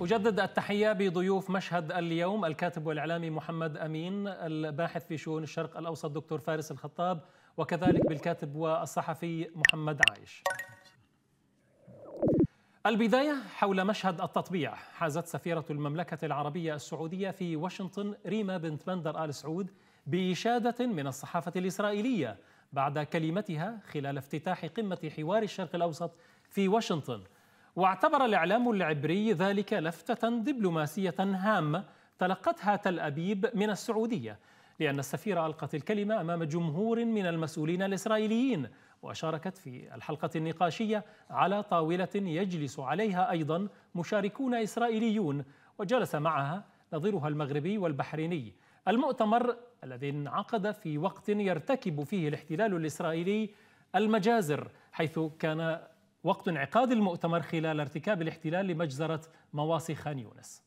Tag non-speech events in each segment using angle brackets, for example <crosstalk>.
أجدد التحية بضيوف مشهد اليوم الكاتب والإعلامي محمد أمين الباحث في شؤون الشرق الأوسط دكتور فارس الخطاب وكذلك بالكاتب والصحفي محمد عايش البداية حول مشهد التطبيع حازت سفيرة المملكة العربية السعودية في واشنطن ريما بنت بندر آل سعود بإشادة من الصحافة الإسرائيلية بعد كلمتها خلال افتتاح قمة حوار الشرق الأوسط في واشنطن واعتبر الإعلام العبري ذلك لفتة دبلوماسية هامة تلقتها تل أبيب من السعودية لأن السفيرة ألقت الكلمة أمام جمهور من المسؤولين الإسرائيليين وشاركت في الحلقة النقاشية على طاولة يجلس عليها أيضا مشاركون إسرائيليون وجلس معها نظيرها المغربي والبحريني المؤتمر الذي انعقد في وقت يرتكب فيه الاحتلال الإسرائيلي المجازر حيث كان وقت انعقاد المؤتمر خلال ارتكاب الاحتلال لمجزرة مواصي خان يونس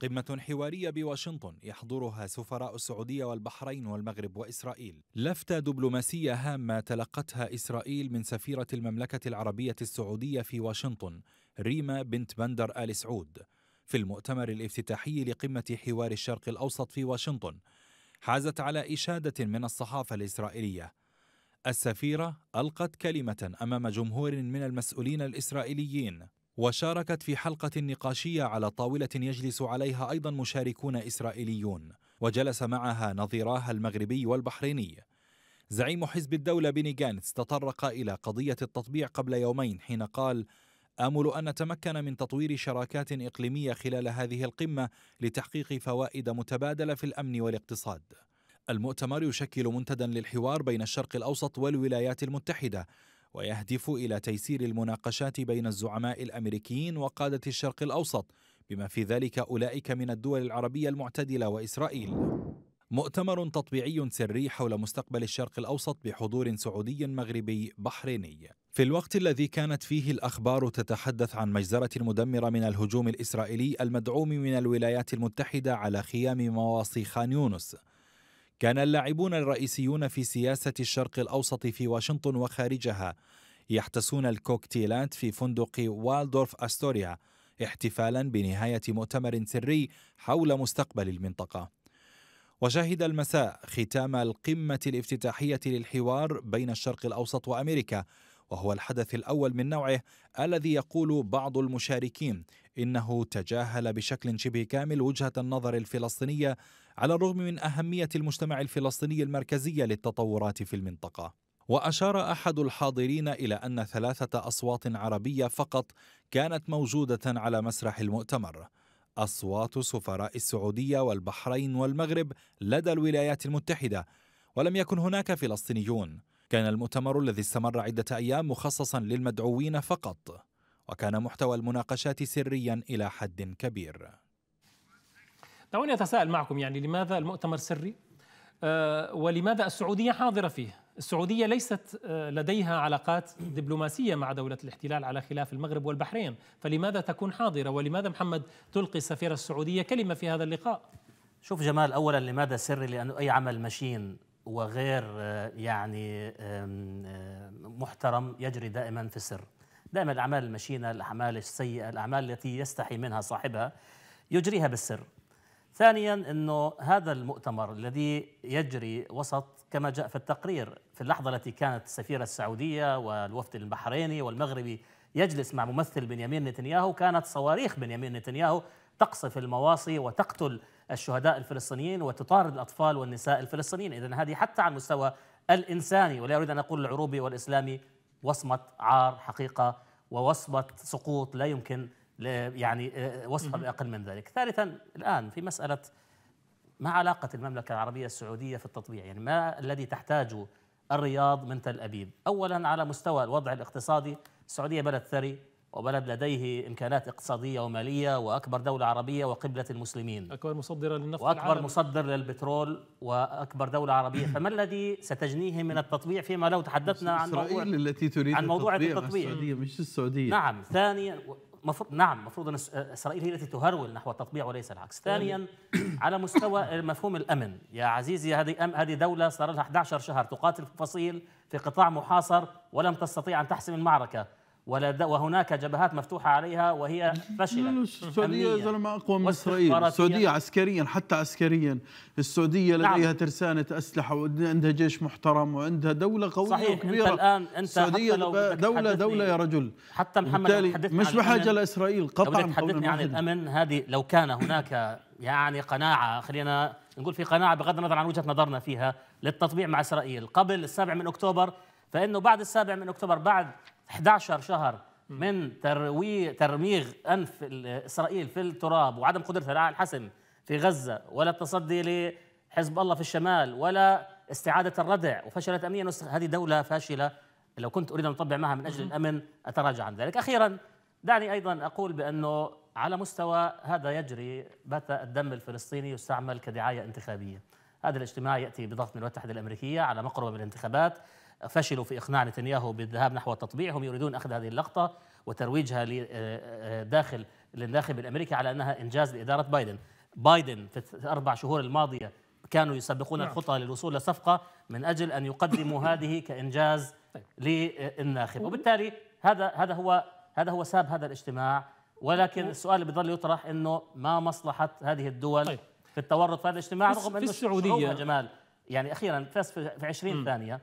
قمة حوارية بواشنطن يحضرها سفراء السعودية والبحرين والمغرب وإسرائيل لفتة دبلوماسية هامة تلقتها إسرائيل من سفيرة المملكة العربية السعودية في واشنطن ريما بنت بندر آل سعود في المؤتمر الافتتاحي لقمة حوار الشرق الأوسط في واشنطن حازت على إشادة من الصحافة الإسرائيلية السفيرة ألقت كلمة أمام جمهور من المسؤولين الإسرائيليين وشاركت في حلقة نقاشية على طاولة يجلس عليها أيضا مشاركون إسرائيليون وجلس معها نظيراها المغربي والبحريني زعيم حزب الدولة بني جانتس تطرق إلى قضية التطبيع قبل يومين حين قال آمل أن نتمكن من تطوير شراكات إقليمية خلال هذه القمة لتحقيق فوائد متبادلة في الأمن والاقتصاد المؤتمر يشكل منتدى للحوار بين الشرق الأوسط والولايات المتحدة ويهدف إلى تيسير المناقشات بين الزعماء الأمريكيين وقادة الشرق الأوسط بما في ذلك أولئك من الدول العربية المعتدلة وإسرائيل مؤتمر تطبيعي سري حول مستقبل الشرق الاوسط بحضور سعودي مغربي بحريني. في الوقت الذي كانت فيه الاخبار تتحدث عن مجزره مدمره من الهجوم الاسرائيلي المدعوم من الولايات المتحده على خيام مواصي خان يونس، كان اللاعبون الرئيسيون في سياسة الشرق الأوسط في واشنطن وخارجها يحتسون الكوكتيلات في فندق والدورف أستوريا احتفالا بنهاية مؤتمر سري حول مستقبل المنطقة. وشهد المساء ختام القمة الافتتاحية للحوار بين الشرق الأوسط وأمريكا وهو الحدث الأول من نوعه الذي يقول بعض المشاركين إنه تجاهل بشكل شبه كامل وجهة النظر الفلسطينية على الرغم من أهمية المجتمع الفلسطيني المركزية للتطورات في المنطقة وأشار أحد الحاضرين إلى أن ثلاثة أصوات عربية فقط كانت موجودة على مسرح المؤتمر أصوات سفراء السعودية والبحرين والمغرب لدى الولايات المتحدة ولم يكن هناك فلسطينيون كان المؤتمر الذي استمر عدة أيام مخصصا للمدعوين فقط وكان محتوى المناقشات سريا إلى حد كبير دعوني أتساءل معكم يعني لماذا المؤتمر سري آه، ولماذا السعودية حاضرة فيه السعودية ليست آه، لديها علاقات دبلوماسية مع دولة الاحتلال على خلاف المغرب والبحرين فلماذا تكون حاضرة ولماذا محمد تلقي السفيرة السعودية كلمة في هذا اللقاء شوف جمال أولا لماذا سري لأنه أي عمل مشين وغير آه، يعني محترم يجري دائما في السر دائما الأعمال المشينة الأعمال السيئة الأعمال التي يستحي منها صاحبها يجريها بالسر ثانيا انه هذا المؤتمر الذي يجري وسط كما جاء في التقرير في اللحظه التي كانت السفيره السعوديه والوفد البحريني والمغربي يجلس مع ممثل بنيامين نتنياهو كانت صواريخ بنيامين نتنياهو تقصف المواصي وتقتل الشهداء الفلسطينيين وتطارد الاطفال والنساء الفلسطينيين، اذا هذه حتى على المستوى الانساني ولا اريد ان اقول العروبي والاسلامي وصمه عار حقيقه ووصمه سقوط لا يمكن يعني آه، وصفها باقل من ذلك. ثالثا الان في مساله ما علاقه المملكه العربيه السعوديه في التطبيع؟ يعني ما الذي تحتاجه الرياض من تل ابيب؟ اولا على مستوى الوضع الاقتصادي، السعوديه بلد ثري وبلد لديه امكانات اقتصاديه وماليه واكبر دوله عربيه وقبله المسلمين. اكبر مصدره للنفط واكبر العالم. مصدر للبترول واكبر دوله عربيه، فما الذي ستجنيه من التطبيع فيما لو تحدثنا عن موضوع التي تريد عن موضوع التطبيع السعوديه مش السعوديه. نعم، ثانيا مفروض نعم المفروض ان اسرائيل هي التي تهرول نحو التطبيع وليس العكس. ثانيا على مستوى مفهوم الامن يا عزيزي هذه أم هذه دوله صار لها 11 شهر تقاتل فصيل في قطاع محاصر ولم تستطيع ان تحسم المعركه وهناك جبهات مفتوحه عليها وهي فشلت السعوديه يا زلمه اقوى من اسرائيل السعوديه عسكريا حتى عسكريا السعوديه نعم. لديها نعم. ترسانه اسلحه وعندها جيش محترم وعندها دوله قويه صحيح وكبيره انت الان انت السعوديه دوله دوله, دولة يا رجل حتى محمد مش بحاجه لاسرائيل قطعا لو تحدثني عن الامن هذه لو كان هناك يعني قناعه خلينا نقول في قناعه بغض النظر عن وجهه نظرنا فيها للتطبيع مع اسرائيل قبل السابع من اكتوبر فانه بعد السابع من اكتوبر بعد 11 شهر من تروي ترميغ انف اسرائيل في التراب وعدم قدرتها على الحسم في غزه ولا التصدي لحزب الله في الشمال ولا استعاده الردع وفشلت امنيا هذه دوله فاشله لو كنت اريد ان اطبع معها من اجل الامن اتراجع عن ذلك اخيرا دعني ايضا اقول بانه على مستوى هذا يجري بات الدم الفلسطيني يستعمل كدعايه انتخابيه هذا الاجتماع ياتي بضغط من الولايات المتحده الامريكيه على مقربه من الانتخابات فشلوا في إقناع نتنياهو بالذهاب نحو التطبيع هم يريدون أخذ هذه اللقطة وترويجها آه، داخل للناخب الأمريكي على أنها إنجاز لإدارة بايدن بايدن في الأربع شهور الماضية كانوا يسبقون نعم. الخطى للوصول لصفقة من أجل أن يقدموا <coughs> هذه كإنجاز طيب. للناخب وبالتالي هذا هذا هو هذا هو ساب هذا الاجتماع ولكن السؤال اللي بيظل يطرح انه ما مصلحه هذه الدول طيب. في التورط في هذا الاجتماع رغم انه السعوديه جمال يعني اخيرا في 20 ثانيه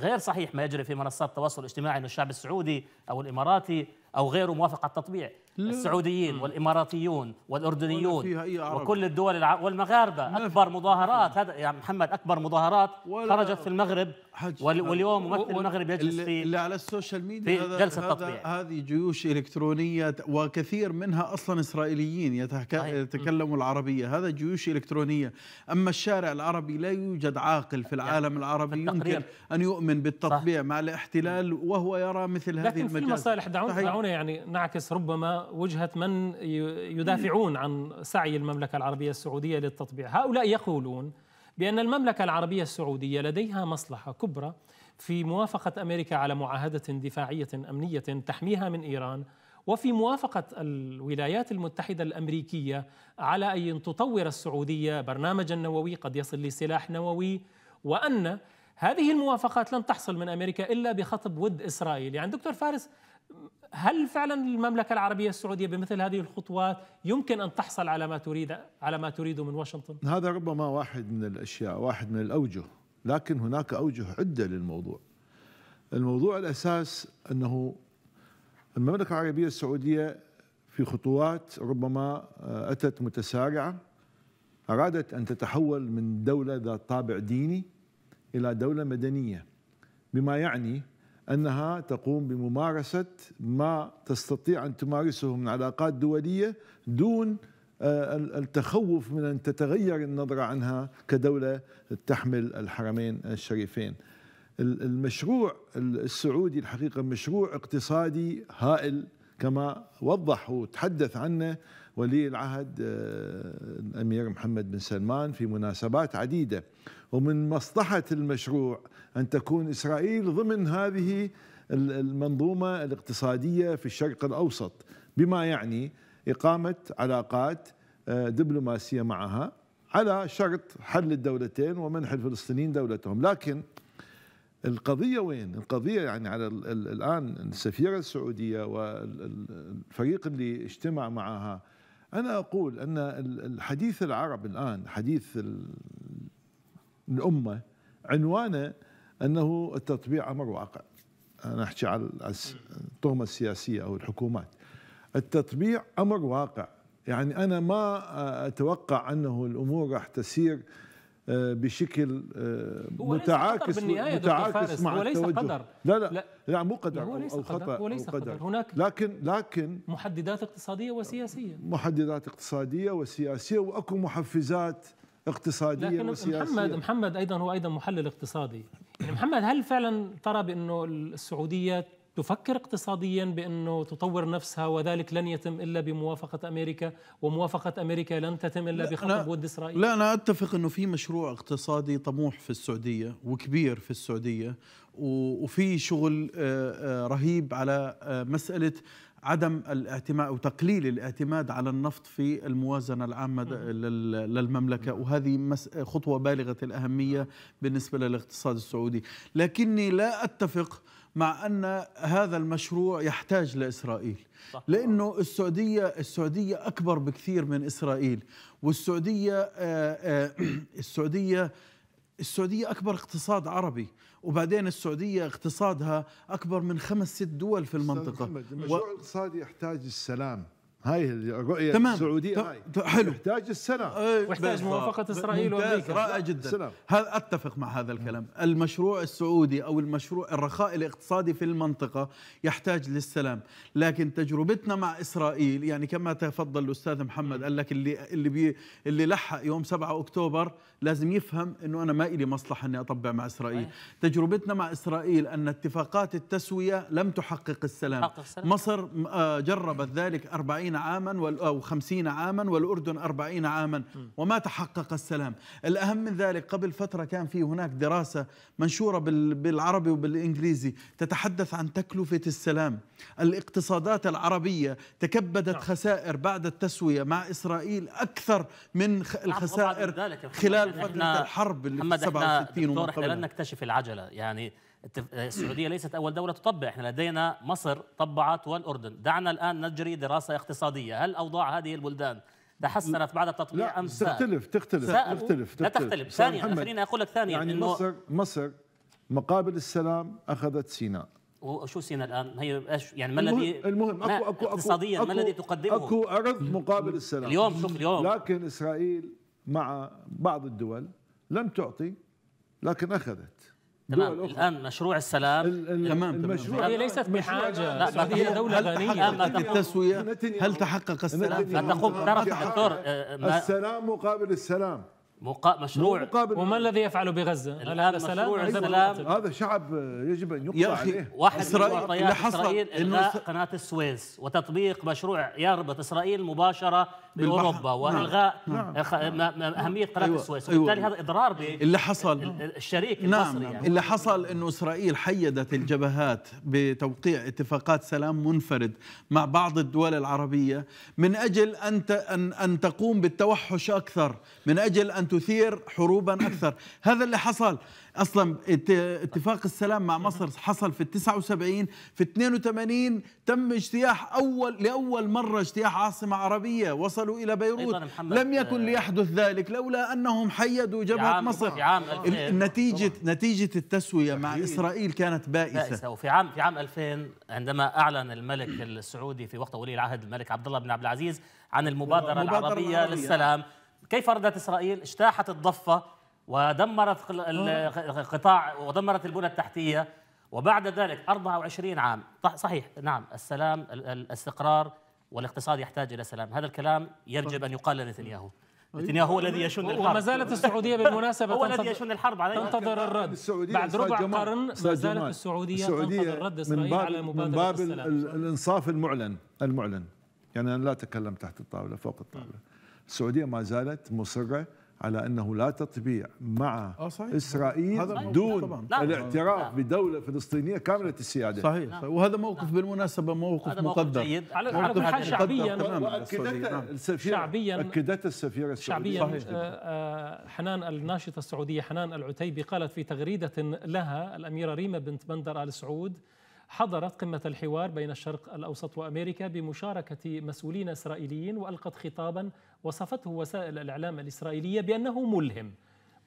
غير صحيح ما يجري في منصات التواصل الاجتماعي أن الشعب السعودي أو الإماراتي أو غيره موافق على التطبيع السعوديين والاماراتيون والاردنيون وكل الدول الع... والمغاربه اكبر مظاهرات هذا يا محمد اكبر مظاهرات خرجت في المغرب واليوم ممثل المغرب يجلس في اللي على السوشيال ميديا هذا جلسه تطبيع هذه جيوش الكترونيه وكثير منها اصلا اسرائيليين يتكلموا العربيه هذا جيوش الكترونيه اما الشارع العربي لا يوجد عاقل في العالم يعني العربي يمكن ان يؤمن بالتطبيع مع الاحتلال وهو يرى مثل هذه المجالس لكن في المسائل دعونا يعني نعكس ربما وجهة من يدافعون عن سعي المملكة العربية السعودية للتطبيع هؤلاء يقولون بأن المملكة العربية السعودية لديها مصلحة كبرى في موافقة أمريكا على معاهدة دفاعية أمنية تحميها من إيران وفي موافقة الولايات المتحدة الأمريكية على أن تطور السعودية برنامجا نووي قد يصل لسلاح نووي وأن هذه الموافقات لن تحصل من أمريكا إلا بخطب ود إسرائيل يعني دكتور فارس هل فعلا المملكة العربية السعودية بمثل هذه الخطوات يمكن أن تحصل على ما تريد على ما تريده من واشنطن؟ هذا ربما واحد من الأشياء واحد من الأوجه لكن هناك أوجه عدة للموضوع الموضوع الأساس أنه المملكة العربية السعودية في خطوات ربما آه، أتت متسارعة أرادت أن تتحول من دولة ذات طابع ديني إلى دولة مدنية بما يعني انها تقوم بممارسه ما تستطيع ان تمارسه من علاقات دوليه دون آه، التخوف من ان تتغير النظره عنها كدوله تحمل الحرمين الشريفين. المشروع السعودي الحقيقه مشروع اقتصادي هائل كما وضح وتحدث عنه ولي العهد آه، الامير محمد بن سلمان في مناسبات عديده ومن مصلحه المشروع أن تكون إسرائيل ضمن هذه المنظومة الاقتصادية في الشرق الأوسط بما يعني إقامة علاقات آه، دبلوماسية معها على شرط حل الدولتين ومنح الفلسطينيين دولتهم لكن القضية وين؟ القضية يعني على الآن السفيرة السعودية والفريق اللي اجتمع معها أنا أقول أن الحديث العرب الآن حديث الأمة عنوانه انه التطبيع امر واقع انا احكي على الطغمه السياسيه او الحكومات التطبيع امر واقع يعني انا ما اتوقع انه الامور راح تسير آه، بشكل آه، متعاكس متعاكس مع هو ليس التوجه. قدر لا لا لا, مو قدر هو ليس او خطا هو ليس قدر. قدر هناك لكن لكن محددات اقتصاديه وسياسيه محددات اقتصاديه وسياسيه واكو محفزات اقتصاديه لكن وسياسيه محمد محمد ايضا هو ايضا محلل اقتصادي يعني محمد هل فعلا ترى بانه السعوديه تفكر اقتصاديا بانه تطور نفسها وذلك لن يتم الا بموافقه امريكا وموافقه امريكا لن تتم الا بخطب ود اسرائيل لا انا اتفق انه في مشروع اقتصادي طموح في السعوديه وكبير في السعوديه وفي شغل آه، آه، رهيب على آه، مساله عدم الاعتماد او تقليل الاعتماد على النفط في الموازنه العامه للمملكه وهذه خطوه بالغه الاهميه بالنسبه للاقتصاد السعودي، لكني لا اتفق مع ان هذا المشروع يحتاج لاسرائيل لانه السعوديه السعوديه اكبر بكثير من اسرائيل والسعوديه آه، آه، <clears throat> السعوديه السعوديه اكبر اقتصاد عربي وبعدين السعودية اقتصادها أكبر من خمس ست دول في المنطقة المشروع الاقتصادي يحتاج السلام هاي الرؤيه تمام. السعوديه هاي حلو يحتاج السلام إيه، ويحتاج موافقه اسرائيل وامريكا رائع جدا هذا اتفق مع هذا الكلام نعم. المشروع السعودي او المشروع الرخاء الاقتصادي في المنطقه يحتاج للسلام لكن تجربتنا مع اسرائيل يعني كما تفضل الاستاذ محمد نعم. قال لك اللي اللي بي اللي لحق يوم 7 اكتوبر لازم يفهم انه انا ما لي مصلحه اني اطبع مع اسرائيل تجربتنا مع اسرائيل ان اتفاقات التسويه لم تحقق السلام, السلام. مصر آه، جربت ذلك 40 40 عاما أو 50 عاما والأردن 40 عاما وما تحقق السلام الأهم من ذلك قبل فترة كان في هناك دراسة منشورة بالعربي وبالإنجليزي تتحدث عن تكلفة السلام الاقتصادات العربية تكبدت نعم. خسائر بعد التسوية مع إسرائيل أكثر من نعم، الخسائر خلال فترة الحرب اللي 67 وما احنا لن نكتشف العجلة يعني آه، السعوديه ليست اول دوله تطبع احنا لدينا مصر طبعت والاردن دعنا الان نجري دراسه اقتصاديه هل اوضاع هذه البلدان تحسنت بعد التطبيع ام لا تختلف تختلف تختلف, تختلف لا تختلف ثانيا خليني اقول لك ثانيا يعني مصر مصر مقابل السلام اخذت سيناء وشو سينا الان هي ايش يعني ما الذي المهم اكو اكو اقتصاديا ما الذي تقدمه اكو ارض مقابل السلام اليوم شوف اليوم لكن اسرائيل مع بعض الدول لم تعطي لكن اخذت تمام الان مشروع السلام تمام المشروع هي ليست بحاجه لا هي دوله غنيه التسويه هل تحقق السلام؟ تقوم تعرف دكتور آه، السلام مقابل السلام مقا... مشروع مقابل وما الذي يفعل بغزه؟ هل هذا سلام؟ السلام هذا شعب يجب ان يقطع عليه واحد إسرائيل من حصل اسرائيل قناه السويس وتطبيق مشروع يربط اسرائيل مباشره باوروبا والغاء نعم. نعم. اهميه قناه أيوة. السويس أيوة. وبالتالي أيوة. هذا اضرار اللي حصل الشريك نعم. المصري نعم. يعني. اللي حصل انه اسرائيل حيدت الجبهات بتوقيع اتفاقات سلام منفرد مع بعض الدول العربيه من اجل ان ان تقوم بالتوحش اكثر من اجل ان تثير حروبا اكثر هذا اللي حصل اصلا اتفاق السلام مع مصر حصل في 79 في 82 تم اجتياح اول لاول مره اجتياح عاصمه عربيه وصلوا الى بيروت لم يكن آه. ليحدث ذلك لولا انهم حيدوا جبهه مصر في عام نتيجه نتيجه التسويه مع اسرائيل كانت بائسه بائسه وفي عام في عام 2000 عندما اعلن الملك السعودي في وقت ولي العهد الملك عبد الله بن عبد العزيز عن المبادره العربيه للسلام كيف ردت اسرائيل؟ اجتاحت الضفه ودمرت آه. قطاع ودمرت البنى التحتية وبعد ذلك 24 عام صحيح نعم السلام الاستقرار والاقتصاد يحتاج إلى سلام هذا الكلام يجب أن يقال لنتنياهو طيب. نتنياهو هو الذي يشن الحرب وما زالت السعوديه بالمناسبه <laughs> هو الذي يشن الحرب عليها تنتظر الرد بعد ربع قرن ما زالت السعوديه, السعودية تنتظر رد اسرائيل على مبادره من باب الانصاف المعلن المعلن يعني انا لا اتكلم تحت الطاوله فوق الطاوله السعوديه ما زالت مصره على انه لا تطبيع مع آه، صحيح. اسرائيل هذا دون الاعتراف بدوله فلسطينيه كامله السياده صحيح نعم. وهذا موقف نعم. بالمناسبه موقف هذا موقف جيد. على موقف حال شعبيا السفيره شعبيا اكدته السفيره السعوديه شعبيا آه،, آه حنان الناشطه السعوديه حنان العتيبي قالت في تغريده لها الاميره ريما بنت بندر ال سعود حضرت قمة الحوار بين الشرق الأوسط وأمريكا بمشاركة مسؤولين إسرائيليين وألقت خطابا وصفته وسائل الإعلام الإسرائيلية بأنه ملهم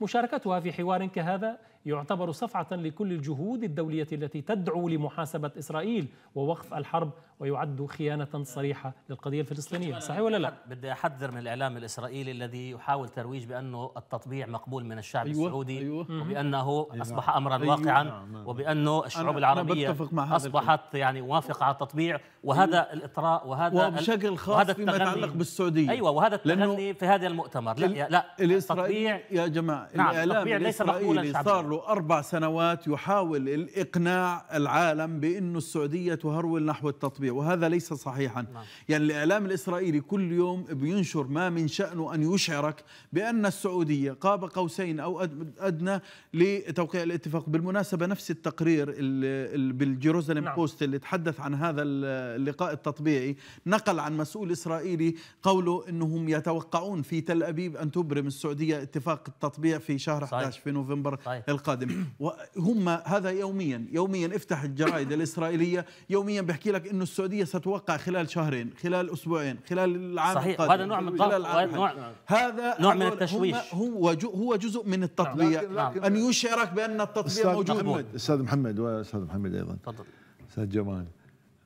مشاركتها في حوار كهذا يعتبر صفعة لكل الجهود الدولية التي تدعو لمحاسبة إسرائيل ووقف الحرب ويعد خيانة صريحة للقضية الفلسطينية صحيح ولا لا؟ بدي أحذر من الإعلام الإسرائيلي الذي يحاول ترويج بأنه التطبيع مقبول من الشعب أيوة السعودي أيوة وبأنه أيوة أصبح أمرا أيوة واقعا نعم, نعم. وبأنه الشعوب العربية أصبحت يعني موافقة على التطبيع أيوة. وهذا الإطراء وهذا وبشكل خاص وهذا فيما يتعلق بالسعودية أيوة وهذا التغني في هذا المؤتمر لا لا الإسرائيل يا جماعة نعم الإعلام التطبيع ليس مقبولا صار له أربع سنوات يحاول الإقناع العالم بأن السعودية تهرول نحو التطبيع وهذا ليس صحيحا نعم. يعني الإعلام الإسرائيلي كل يوم بينشر ما من شأنه أن يشعرك بأن السعودية قاب قوسين أو أدنى لتوقيع الاتفاق بالمناسبة نفس التقرير بالجيروزالم نعم. بوست اللي تحدث عن هذا اللقاء التطبيعي نقل عن مسؤول إسرائيلي قوله أنهم يتوقعون في تل أبيب أن تبرم السعودية اتفاق التطبيع في شهر صحيح. 11 في نوفمبر صحيح. القادم وهم هذا يوميا يوميا افتح الجرائد الإسرائيلية يوميا بيحكي لك أنه السعودية ستوقع خلال شهرين خلال أسبوعين خلال العام صحيح القادم هذا نوع من العام نوع هذا نوع من التشويش هو هو جزء من التطبيع نعم. أن يشعرك بأن التطبيع موجود أستاذ محمد أستاذ محمد وأستاذ محمد أيضا تفضل أستاذ جمال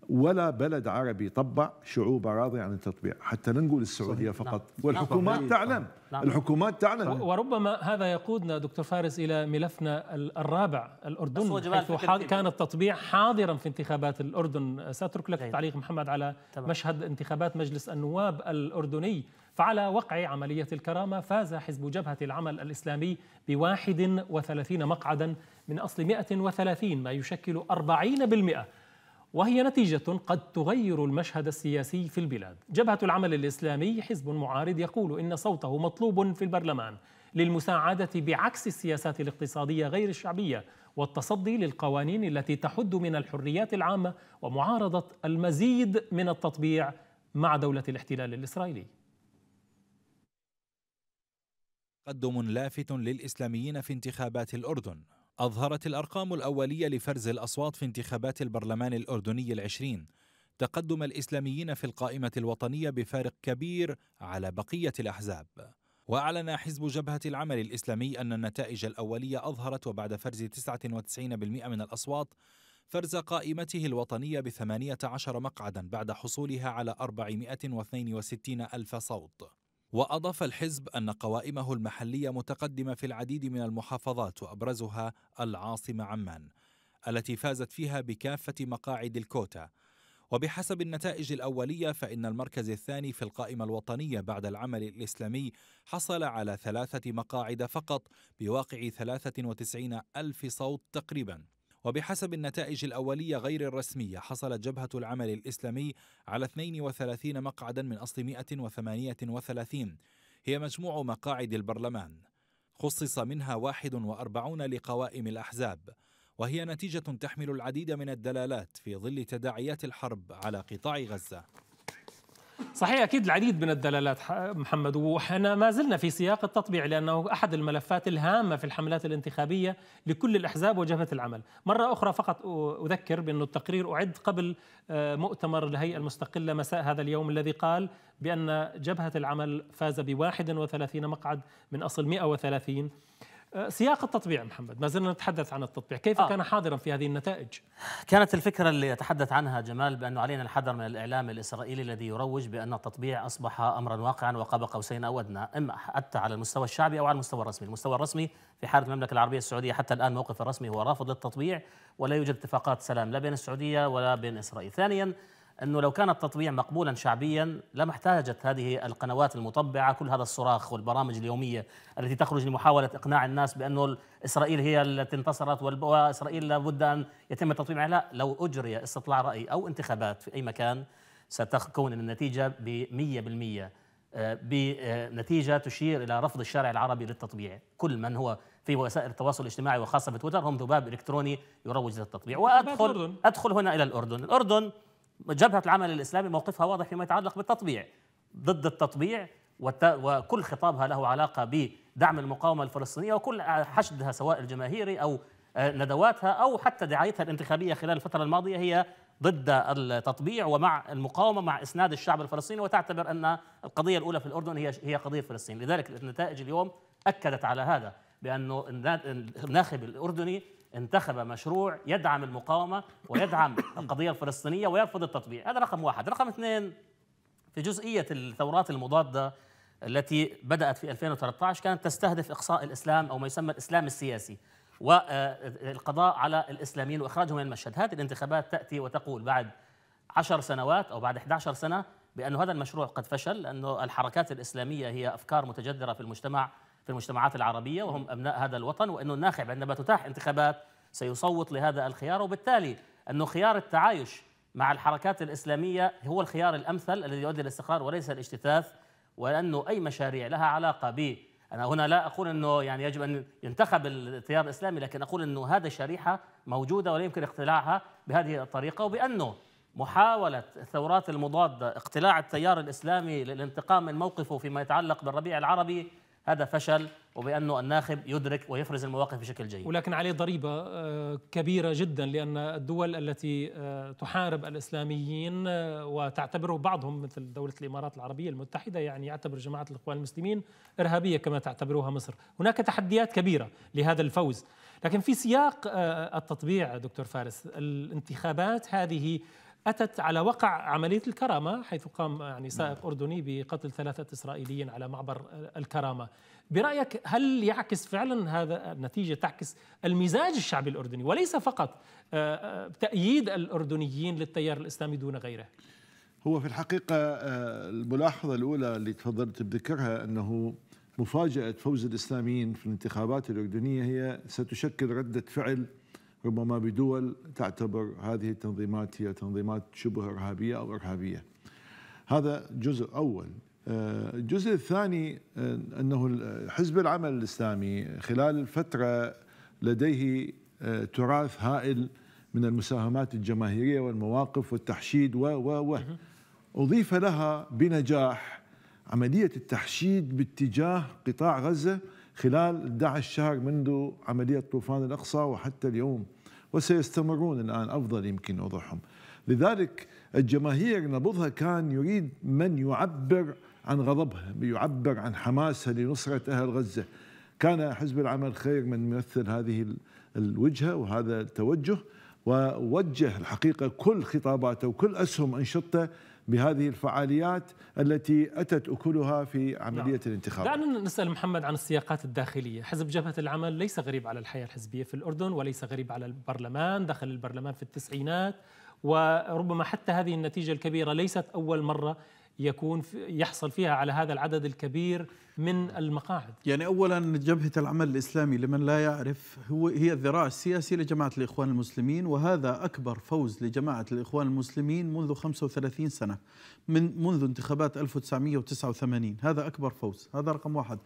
ولا بلد عربي طبع شعوب راضيه عن التطبيع حتى ننقل نقول السعوديه صحيح. نعم. فقط نعم. والحكومات نعم. تعلم نعم. الحكومات تعلم وربما هذا يقودنا دكتور فارس الى ملفنا الرابع الاردن حيث كان التطبيع حاضرا في انتخابات الاردن ساترك لك تعليق محمد على طبعا. مشهد انتخابات مجلس النواب الاردني فعلى وقع عملية الكرامة فاز حزب جبهة العمل الإسلامي بواحد وثلاثين مقعدا من أصل 130 ما يشكل 40% وهي نتيجة قد تغير المشهد السياسي في البلاد. جبهة العمل الإسلامي حزب معارض يقول إن صوته مطلوب في البرلمان للمساعدة بعكس السياسات الاقتصادية غير الشعبية والتصدي للقوانين التي تحد من الحريات العامة ومعارضة المزيد من التطبيع مع دولة الاحتلال الإسرائيلي. تقدم لافت للإسلاميين في انتخابات الأردن أظهرت الأرقام الأولية لفرز الأصوات في انتخابات البرلمان الأردني العشرين تقدم الإسلاميين في القائمة الوطنية بفارق كبير على بقية الأحزاب وأعلن حزب جبهة العمل الإسلامي أن النتائج الأولية أظهرت وبعد فرز 99% من الأصوات فرز قائمته الوطنية ب 18 مقعدا بعد حصولها على 462 ألف صوت وأضاف الحزب أن قوائمه المحلية متقدمة في العديد من المحافظات وأبرزها العاصمة عمان التي فازت فيها بكافة مقاعد الكوتا وبحسب النتائج الأولية فإن المركز الثاني في القائمة الوطنية بعد العمل الإسلامي حصل على ثلاثة مقاعد فقط بواقع 93 ألف صوت تقريباً وبحسب النتائج الأولية غير الرسمية حصلت جبهة العمل الإسلامي على 32 مقعدا من أصل 138 هي مجموع مقاعد البرلمان خصص منها 41 لقوائم الأحزاب وهي نتيجة تحمل العديد من الدلالات في ظل تداعيات الحرب على قطاع غزة صحيح اكيد العديد من الدلالات محمد واحنا ما زلنا في سياق التطبيع لانه احد الملفات الهامه في الحملات الانتخابيه لكل الاحزاب وجبهه العمل، مره اخرى فقط اذكر بانه التقرير اعد قبل مؤتمر الهيئه المستقله مساء هذا اليوم الذي قال بان جبهه العمل فاز ب 31 مقعد من اصل 130 سياق التطبيع محمد ما زلنا نتحدث عن التطبيع كيف آه. كان حاضرا في هذه النتائج كانت الفكرة اللي يتحدث عنها جمال بأنه علينا الحذر من الإعلام الإسرائيلي الذي يروج بأن التطبيع أصبح أمرا واقعا وقاب قوسين أو أدنى إما حتى على المستوى الشعبي أو على المستوى الرسمي المستوى الرسمي في حالة المملكة العربية السعودية حتى الآن موقف الرسمي هو رافض للتطبيع ولا يوجد اتفاقات سلام لا بين السعودية ولا بين إسرائيل ثانيا أنه لو كان التطبيع مقبولا شعبيا لما احتاجت هذه القنوات المطبعة كل هذا الصراخ والبرامج اليومية التي تخرج لمحاولة إقناع الناس بأنه إسرائيل هي التي انتصرت وإسرائيل لابد أن يتم التطبيع لا لو أجري استطلاع رأي أو انتخابات في أي مكان ستكون النتيجة ب 100% آه، بنتيجه تشير الى رفض الشارع العربي للتطبيع، كل من هو في وسائل التواصل الاجتماعي وخاصه في تويتر هم ذباب الكتروني يروج للتطبيع، وادخل ادخل هنا الى الاردن، الاردن جبهه العمل الاسلامي موقفها واضح فيما يتعلق بالتطبيع ضد التطبيع وكل خطابها له علاقه بدعم المقاومه الفلسطينيه وكل حشدها سواء الجماهيري او آه، ندواتها او حتى دعايتها الانتخابيه خلال الفتره الماضيه هي ضد التطبيع ومع المقاومه مع اسناد الشعب الفلسطيني وتعتبر ان القضيه الاولى في الاردن هي هي قضيه فلسطين، لذلك النتائج اليوم اكدت على هذا بانه الناخب الاردني انتخب مشروع يدعم المقاومة ويدعم <coughs> القضية الفلسطينية ويرفض التطبيع هذا رقم واحد رقم اثنين في جزئية الثورات المضادة التي بدأت في 2013 كانت تستهدف إقصاء الإسلام أو ما يسمى الإسلام السياسي والقضاء آه، على الإسلاميين وإخراجهم من المشهد هذه الانتخابات تأتي وتقول بعد عشر سنوات أو بعد 11 سنة بأن هذا المشروع قد فشل لأن الحركات الإسلامية هي أفكار متجذرة في المجتمع في المجتمعات العربية وهم أبناء هذا الوطن وأنه الناخب عندما تتاح انتخابات سيصوت لهذا الخيار وبالتالي أنه خيار التعايش مع الحركات الإسلامية هو الخيار الأمثل الذي يؤدي للاستقرار وليس الاجتثاث ولأنه أي مشاريع لها علاقة ب أنا هنا لا أقول أنه يعني يجب أن ينتخب التيار الإسلامي لكن أقول أنه هذه شريحة موجودة ولا يمكن اقتلاعها بهذه الطريقة وبأنه محاولة الثورات المضادة اقتلاع التيار الإسلامي للانتقام من موقفه فيما يتعلق بالربيع العربي هذا فشل وبانه الناخب يدرك ويفرز المواقف بشكل جيد ولكن عليه ضريبه آه، كبيره جدا لان الدول التي آه، تحارب الاسلاميين آه، وتعتبره بعضهم مثل دوله الامارات العربيه المتحده يعني يعتبر جماعه الاخوان المسلمين ارهابيه كما تعتبرها مصر هناك تحديات كبيره لهذا الفوز لكن في سياق التطبيع دكتور فارس الانتخابات هذه أتت على وقع عملية الكرامة حيث قام يعني سائق نعم. أردني بقتل ثلاثة إسرائيليين على معبر الكرامة برأيك هل يعكس فعلا هذا النتيجة تعكس المزاج الشعبي الأردني وليس فقط آه، آه، تأييد الأردنيين للتيار الإسلامي دون غيره هو في الحقيقة آه، الملاحظة الأولى اللي تفضلت بذكرها أنه مفاجأة فوز الإسلاميين في الانتخابات الأردنية هي ستشكل ردة فعل ربما بدول تعتبر هذه التنظيمات هي تنظيمات شبه إرهابية أو إرهابية هذا جزء أول آه، الجزء الثاني آه، أنه حزب العمل الإسلامي خلال الفترة لديه آه، تراث هائل من المساهمات الجماهيرية والمواقف والتحشيد و و و أضيف لها بنجاح عملية التحشيد باتجاه قطاع غزة خلال 11 شهر منذ عملية طوفان الأقصى وحتى اليوم وسيستمرون الآن أفضل يمكن وضعهم لذلك الجماهير نبضها كان يريد من يعبر عن غضبها يعبر عن حماسها لنصرة أهل غزة كان حزب العمل خير من يمثل هذه الوجهة وهذا التوجه ووجه الحقيقة كل خطاباته وكل أسهم أنشطته بهذه الفعاليات التي أتت أكلها في عملية نعم. الانتخاب دعنا نسأل محمد عن السياقات الداخلية حزب جبهة العمل ليس غريب على الحياة الحزبية في الأردن وليس غريب على البرلمان دخل البرلمان في التسعينات وربما حتى هذه النتيجة الكبيرة ليست أول مرة يكون يحصل فيها على هذا العدد الكبير من المقاعد يعني اولا جبهه العمل الاسلامي لمن لا يعرف هو هي الذراع السياسي لجماعه الاخوان المسلمين وهذا اكبر فوز لجماعه الاخوان المسلمين منذ 35 سنه من منذ انتخابات 1989 هذا اكبر فوز هذا رقم واحد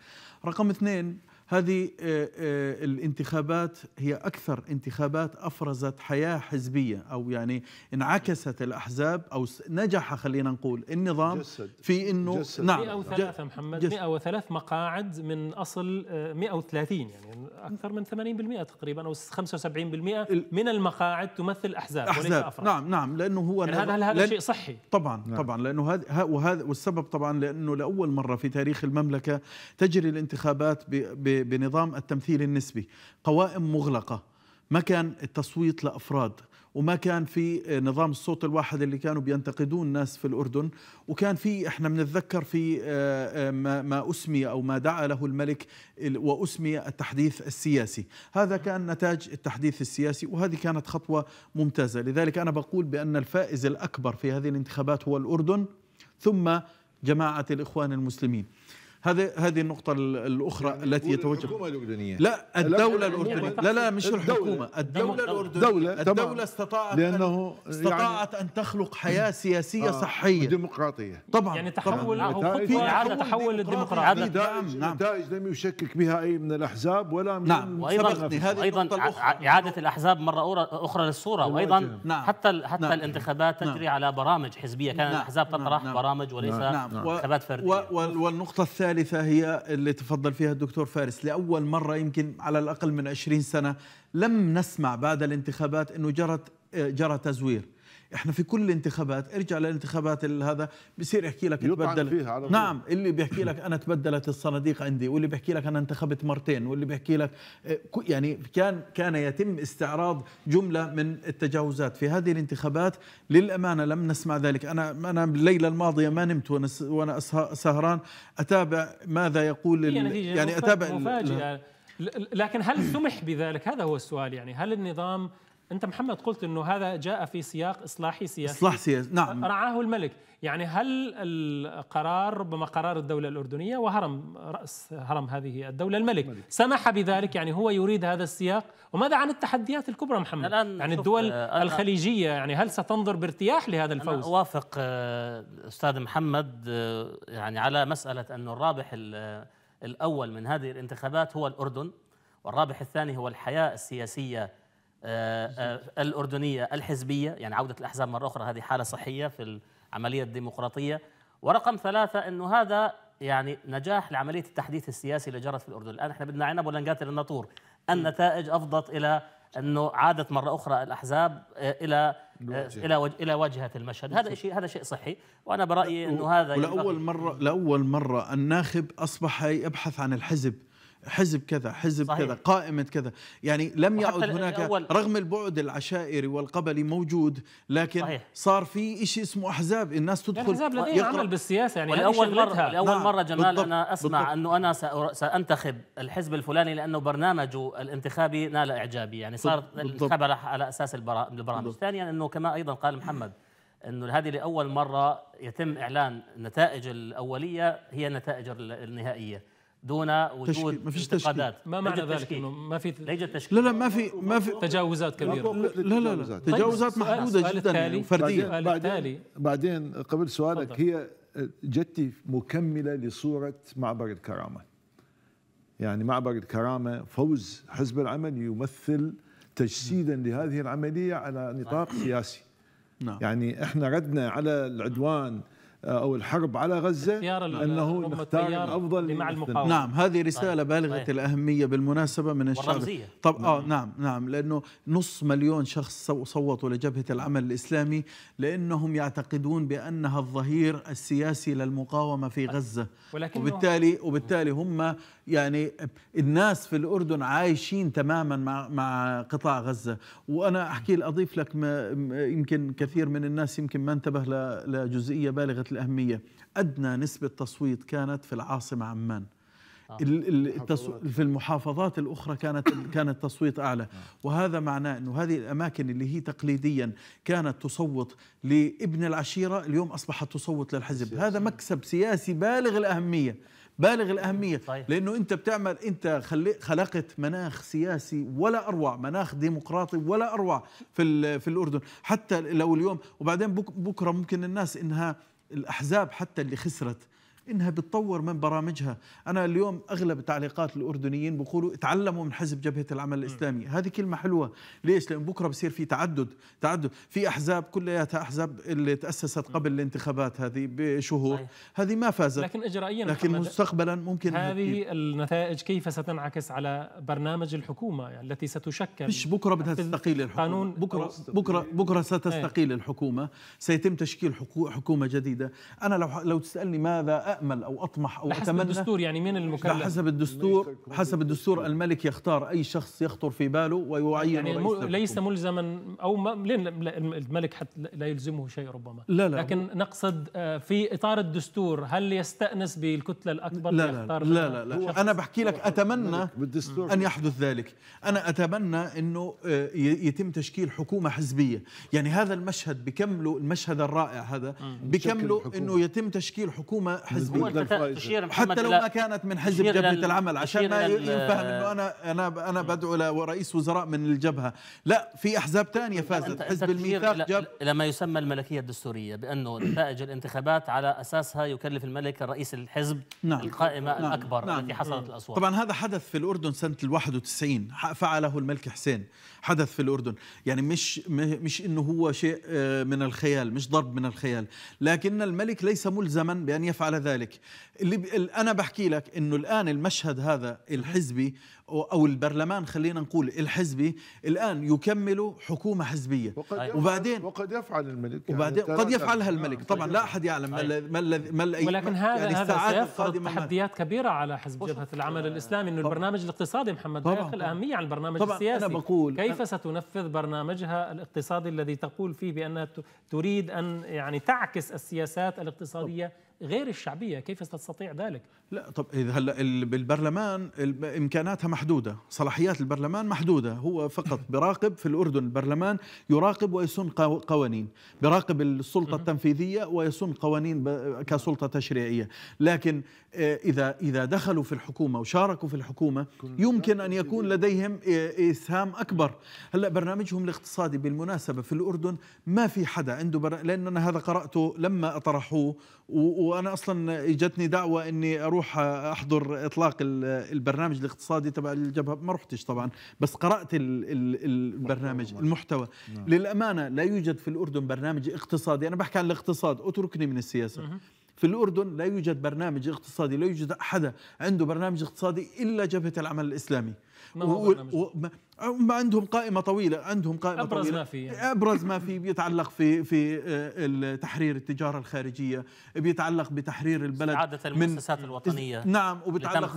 رقم اثنين هذه آه، آه، الانتخابات هي أكثر انتخابات أفرزت حياة حزبية أو يعني انعكست الأحزاب أو نجح خلينا نقول النظام جسد في أنه جسد نعم 103 محمد 103 مقاعد من أصل 130 آه، يعني أكثر من 80% تقريبا أو 75% من المقاعد تمثل أحزاب, أحزاب وليس أفراد نعم نعم لأنه هو يعني هذا هل هذا شيء صحي طبعا نعم طبعا لأنه هذا وهذا والسبب طبعا لأنه لأول مرة في تاريخ المملكة تجري الانتخابات ب بنظام التمثيل النسبي قوائم مغلقة ما كان التصويت لأفراد وما كان في نظام الصوت الواحد اللي كانوا بينتقدون الناس في الأردن وكان في احنا بنتذكر في آه، آه، ما أسمي أو ما دعا له الملك وأسمي التحديث السياسي هذا كان نتاج التحديث السياسي وهذه كانت خطوة ممتازة لذلك أنا بقول بأن الفائز الأكبر في هذه الانتخابات هو الأردن ثم جماعة الإخوان المسلمين هذه هذه النقطة الأخرى التي يتوجه الحكومة الأردنية لا الدولة الأردنية لا لا مش الحكومة الدولة الأردنية الدولة, الدولة استطاعت لأنه استطاعت يعني أن تخلق حياة سياسية آه صحية ديمقراطية طبعا يعني تحول طبعاً. في إعادة تحول للديمقراطية نعم،, نعم. نتائج لم يشكك بها أي من الأحزاب ولا من نعم وأيضا أيضا إعادة الأحزاب مرة أخرى للصورة وأيضا نعم. حتى حتى نعم. الانتخابات تجري على برامج حزبية كانت الأحزاب تطرح برامج وليس انتخابات فردية والنقطة الثانية الثالثة هي اللي تفضل فيها الدكتور فارس لأول مرة يمكن على الأقل من 20 سنة لم نسمع بعد الانتخابات أنه جرت جرى تزوير احنا في كل الانتخابات ارجع للانتخابات هذا بصير يحكي لك تبدل فيها على نعم اللي بيحكي لك انا تبدلت الصناديق عندي واللي بيحكي لك انا انتخبت مرتين واللي بيحكي لك آه، يعني كان كان يتم استعراض جمله من التجاوزات في هذه الانتخابات للامانه لم نسمع ذلك انا انا الليله الماضيه ما نمت وانا وانا سهران اتابع ماذا يقول يعني اتابع مفاجئة لكن هل سمح بذلك هذا هو السؤال يعني هل النظام انت محمد قلت انه هذا جاء في سياق اصلاحي سياسي اصلاح سياسي نعم رعاه الملك يعني هل القرار ربما قرار الدوله الاردنيه وهرم راس هرم هذه الدوله الملك, الملك. سمح بذلك يعني هو يريد هذا السياق وماذا عن التحديات الكبرى محمد الآن يعني الدول آه، أنا الخليجيه يعني هل ستنظر بارتياح لهذا الفوز أنا اوافق آه، استاذ محمد آه، يعني على مساله انه الرابح الاول من هذه الانتخابات هو الاردن والرابح الثاني هو الحياه السياسيه آه، آه، الأردنية الحزبية يعني عودة الأحزاب مرة أخرى هذه حالة صحية في العملية الديمقراطية ورقم ثلاثة أنه هذا يعني نجاح لعملية التحديث السياسي اللي جرت في الأردن الآن إحنا بدنا عنب ولا نقاتل الناطور النتائج أفضت إلى أنه عادت مرة أخرى الأحزاب آه، إلى إلى إلى واجهة المشهد هذا شيء هذا شيء صحي وأنا برأيي أنه هذا لأول مرة لأول مرة الناخب أصبح يبحث عن الحزب حزب كذا حزب صحيح. كذا قائمة كذا يعني لم يعد هناك الأول رغم البعد العشائري والقبلي موجود لكن صحيح. صار في شيء اسمه أحزاب الناس يعني تدخل الأحزاب لديها عمل بالسياسة يعني والأول مرة لأول نعم. مرة جمال بالضبط. أنا أسمع بالضبط. أنه أنا سأنتخب الحزب الفلاني لأنه برنامجه الانتخابي نال إعجابي يعني صار الانتخاب على أساس البرامج ثانيا أنه كما أيضا قال محمد انه هذه لاول مره يتم اعلان النتائج الاوليه هي النتائج النهائيه دون وجود ما فيش انتقادات ما معنى ذلك انه ما في ليس تشكيل لا لا ما في ما في تجاوزات كبيره لا لا لا تجاوزات محدوده جدا التالي. فرديه بعدين, بعدين قبل سؤالك فضل. هي جتي مكمله لصوره معبر الكرامه يعني معبر الكرامه فوز حزب العمل يمثل تجسيدا لهذه العمليه على نطاق سياسي نعم. يعني احنا ردنا على العدوان آه، او الحرب على غزه انه نختار الافضل مع المقاومه نعم هذه طيب. رساله بالغه طيب. الاهميه بالمناسبه من الشعب والرمزية. طب اه نعم نعم لانه نص مليون شخص صوتوا لجبهه العمل الاسلامي لانهم يعتقدون بانها الظهير السياسي للمقاومه في غزه وبالتالي وبالتالي هم يعني الناس في الاردن عايشين تماما مع مع قطاع غزه وانا احكي اضيف لك ما يمكن كثير من الناس يمكن ما انتبه لجزئيه بالغه الأهمية أدنى نسبة تصويت كانت في العاصمة عمان آه. في المحافظات الاخرى كانت <coughs> كان التصويت اعلى آه. وهذا معناه انه هذه الاماكن اللي هي تقليديا كانت تصوت لابن العشيره اليوم اصبحت تصوت للحزب هذا مكسب سياسي بالغ الاهميه بالغ الأهمية طيب. لأنه أنت بتعمل أنت خلقت مناخ سياسي ولا أروع مناخ ديمقراطي ولا أروع في, في الأردن حتى لو اليوم وبعدين بكرة ممكن الناس إنها الأحزاب حتى اللي خسرت انها بتطور من برامجها انا اليوم اغلب تعليقات الاردنيين بيقولوا تعلموا من حزب جبهه العمل الاسلامي هذه كلمه حلوه ليش لان بكره بصير في تعدد تعدد في احزاب كلياتها احزاب اللي تاسست قبل الانتخابات هذه بشهور صحيح. هذه ما فازت لكن اجرائيا لكن مستقبلا ممكن هذه النتائج كيف ستنعكس على برنامج الحكومه يعني التي ستشكل مش بكره بدها تستقيل الحكومه بكره بكره بكره إيه. ستستقيل الحكومه سيتم تشكيل حكومه جديده انا لو لو تسالني ماذا أأمل أو أطمح أو حسب أتمنى الدستور يعني مين المكلف حسب الدستور حسب الدستور الملك يختار أي شخص يخطر في باله ويعين يعني ليس ملزما أو الملك حتى لا يلزمه شيء ربما لا لا لكن نقصد آه، في إطار الدستور هل يستأنس بالكتلة الأكبر لا لا لا, لا, لا, لا أنا بحكي لك أتمنى أن يحدث ذلك أنا أتمنى أنه آه، يتم تشكيل حكومة حزبية يعني هذا المشهد بكمله المشهد الرائع هذا بكمله أنه يتم تشكيل حكومة حزبية بس هو تشير حتى لو ما كانت من حزب جبهه العمل عشان ما ينفهم انه انا انا انا بدعو لرئيس وزراء من الجبهه لا في احزاب ثانيه فازت حزب الميثاق جاب الى ما يسمى الملكيه الدستوريه بانه نتائج الانتخابات على اساسها يكلف الملك رئيس الحزب نعم. القائمه نعم. الاكبر نعم. التي حصلت الاصوات طبعا هذا حدث في الاردن سنه 91 فعله الملك حسين حدث في الاردن يعني مش مش انه هو شيء آه، من الخيال مش ضرب من الخيال لكن الملك ليس ملزما بان يفعل ذلك ذلك اللي أنا بحكي لك أنه الآن المشهد هذا الحزبي أو البرلمان خلينا نقول الحزبي الآن يكمل حكومة حزبية وقد وبعدين وقد يفعل الملك يعني وبعدين قد يفعلها الملك نعم، طبعا لا أحد يعلم ما الذي ما الذي ولكن يعني هذا يعني هذا سيفرض تحديات كبيرة على حزب جبهة العمل آه. الإسلامي أنه البرنامج الاقتصادي محمد يقل أهمية عن البرنامج السياسي أنا بقول كيف ستنفذ برنامجها الاقتصادي الذي تقول فيه بأنها تريد أن يعني تعكس السياسات الاقتصادية غير الشعبيه كيف تستطيع ذلك لا طب اذا هلا بالبرلمان امكاناتها محدوده صلاحيات البرلمان محدوده هو فقط <laughs> براقب في الاردن البرلمان يراقب ويسن قوانين براقب السلطه التنفيذيه ويسن قوانين كسلطه تشريعيه لكن آه، اذا اذا دخلوا في الحكومه وشاركوا في الحكومه يمكن ان يكون لديهم آه، اسهام اكبر هلا برنامجهم الاقتصادي بالمناسبه في الاردن ما في حدا عنده لانه لان انا هذا قراته لما طرحوه و... وانا اصلا اجتني دعوه اني اروح احضر اطلاق البرنامج الاقتصادي تبع الجبهه ما رحتش طبعا بس قرات البرنامج المحتوى نعم. للامانه لا يوجد في الاردن برنامج اقتصادي انا بحكي عن الاقتصاد اتركني من السياسه في الأردن لا يوجد برنامج اقتصادي لا يوجد أحد عنده برنامج اقتصادي إلا جبهة العمل الإسلامي ما هو برنامج؟ ما عندهم قائمه طويله عندهم قائمه ابرز طويلة. ما في يعني. ابرز ما في بيتعلق في في آه، تحرير التجاره الخارجيه بيتعلق بتحرير البلد عادة المؤسسات الوطنيه نعم وبيتعلق